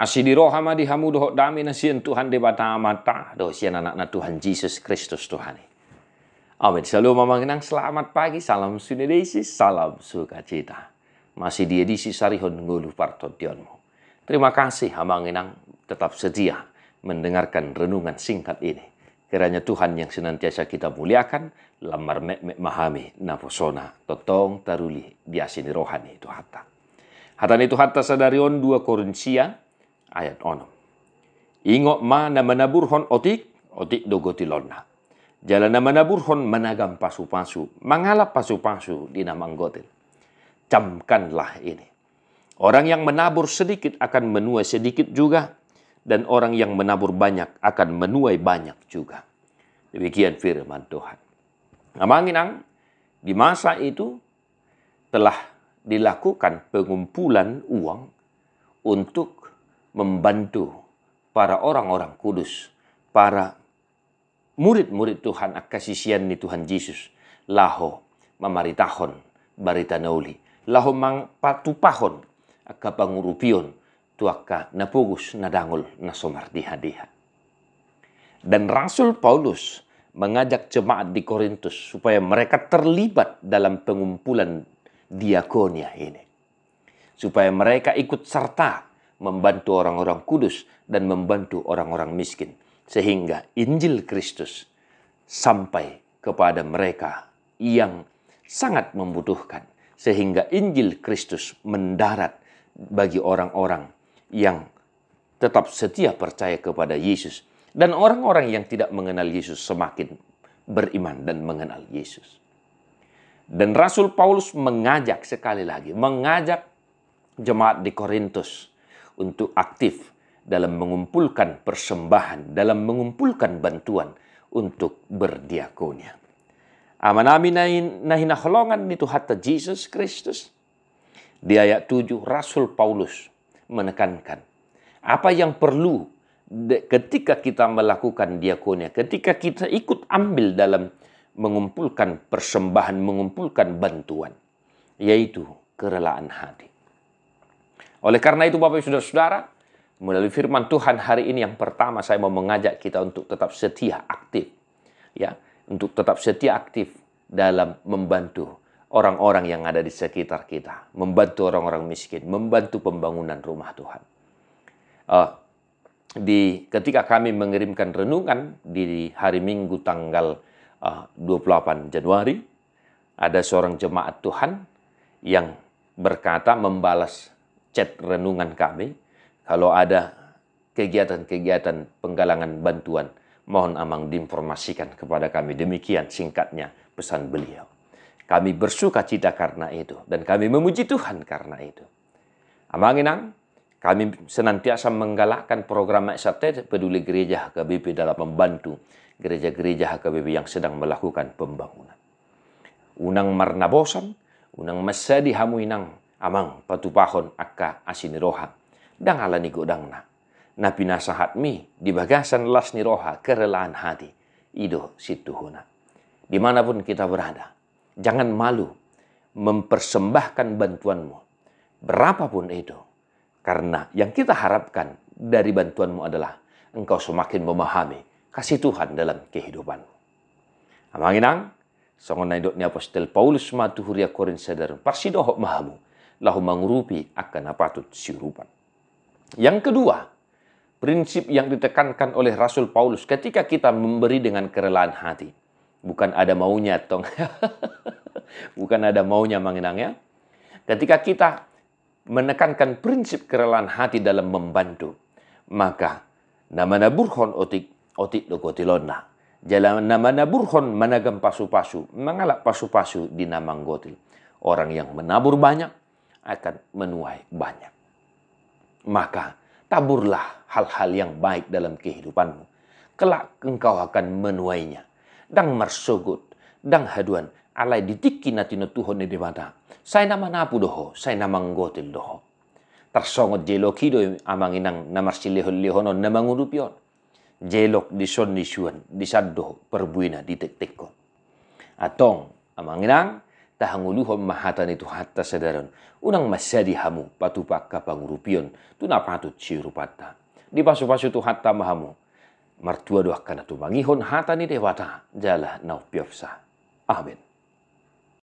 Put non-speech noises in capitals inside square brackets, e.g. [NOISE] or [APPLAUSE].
di hama di hamudo dami na Tuhan de bata mata do sian anak na Tuhan Yesus Kristus Tuhan. Amin. Selalu mamang nang selamat pagi, salam sunedesi, salam sukacita. Masih di edisi Sarihon Ngulu Dionmu. Terima kasih Hama nang tetap setia mendengarkan renungan singkat ini. Kiranya Tuhan yang senantiasa kita muliakan, lamar mek mahami nafosona, totong taruli, biasini rohani itu hatta. Hatani itu hatta sadarion 2 Korintia ayat ono. Ingo ma na hon otik, otik dogotilonna. Jalan na hon menagam pasu-pasu, mangalap pasu-pasu di nama anggotil. Camkanlah ini. Orang yang menabur sedikit akan menuai sedikit juga, dan orang yang menabur banyak akan menuai banyak juga. Demikian firman Tuhan. Amangin ang, di masa itu telah dilakukan pengumpulan uang untuk membantu para orang-orang kudus, para murid-murid Tuhan akasisian ni Tuhan Yesus. Laho mamaritahon barita nauli. Laho mang patupahon akapangurupion tuaka napugus nadangul nasomar diha Dan Rasul Paulus mengajak jemaat di Korintus supaya mereka terlibat dalam pengumpulan diakonia ini. Supaya mereka ikut serta membantu orang-orang kudus, dan membantu orang-orang miskin, sehingga Injil Kristus sampai kepada mereka yang sangat membutuhkan, sehingga Injil Kristus mendarat bagi orang-orang yang tetap setia percaya kepada Yesus, dan orang-orang yang tidak mengenal Yesus semakin beriman dan mengenal Yesus. Dan Rasul Paulus mengajak sekali lagi, mengajak jemaat di Korintus untuk aktif dalam mengumpulkan persembahan, dalam mengumpulkan bantuan untuk berdiakonia. Aman amin nahina holongan itu hatta Jesus Kristus. Di ayat 7 Rasul Paulus menekankan apa yang perlu ketika kita melakukan diakonia, ketika kita ikut ambil dalam mengumpulkan persembahan, mengumpulkan bantuan, yaitu kerelaan hati. Oleh karena itu Bapak Saudara-saudara, melalui firman Tuhan hari ini yang pertama saya mau mengajak kita untuk tetap setia aktif. Ya, untuk tetap setia aktif dalam membantu orang-orang yang ada di sekitar kita, membantu orang-orang miskin, membantu pembangunan rumah Tuhan. Uh, di ketika kami mengirimkan renungan di hari Minggu tanggal eh, uh, 28 Januari ada seorang jemaat Tuhan yang berkata membalas chat renungan kami. Kalau ada kegiatan-kegiatan penggalangan bantuan, mohon amang diinformasikan kepada kami. Demikian singkatnya pesan beliau. Kami bersuka cita karena itu dan kami memuji Tuhan karena itu. Amang inang, kami senantiasa menggalakkan program Eksate Peduli Gereja HKBP dalam membantu gereja-gereja HKBP yang sedang melakukan pembangunan. Unang marnabosan, unang masadi hamuinang amang patupahon akka asiniroha. Dang ala niku dangna. Na pinasahat mi di bagasan las niroha kerelaan hati. Ido situhuna. Dimanapun kita berada, jangan malu mempersembahkan bantuanmu. Berapapun itu. Karena yang kita harapkan dari bantuanmu adalah engkau semakin memahami kasih Tuhan dalam kehidupan. Amanginang, songon na idot ni Apostel Paulus matuhuria Korinsedar, dohok mahamu, lahu mangrupi akan apatut sirupan. Yang kedua, prinsip yang ditekankan oleh Rasul Paulus ketika kita memberi dengan kerelaan hati. Bukan ada maunya, tong. [LAUGHS] Bukan ada maunya, mengenangnya. Ketika kita menekankan prinsip kerelaan hati dalam membantu, maka namana burhon otik otik dokotilona. Jalan namana burhon managam pasu-pasu, mengalak pasu-pasu di namang gotil. Orang yang menabur banyak, akan menuai banyak. Maka taburlah hal-hal yang baik dalam kehidupanmu. Kelak engkau akan menuainya. Dang marsogut, dang haduan, alai ditiki natino tuhon di mana. Saya nama napu doho, saya nama ngotil doho. Tersongot jelok hido amanginang inang namar silihon lihonon namangurupion. Jelok dison disuan, disaddo perbuina ditek-tekon. Atong amanginang tahanguluhom mahatan itu hatta sadaran unang masyadi hamu patupak pakka pangurupion tu napatu cirupata di pasu pasu tu hatta mahamu martua doakan tu mangihon hatani dewata jala nau piofsa amin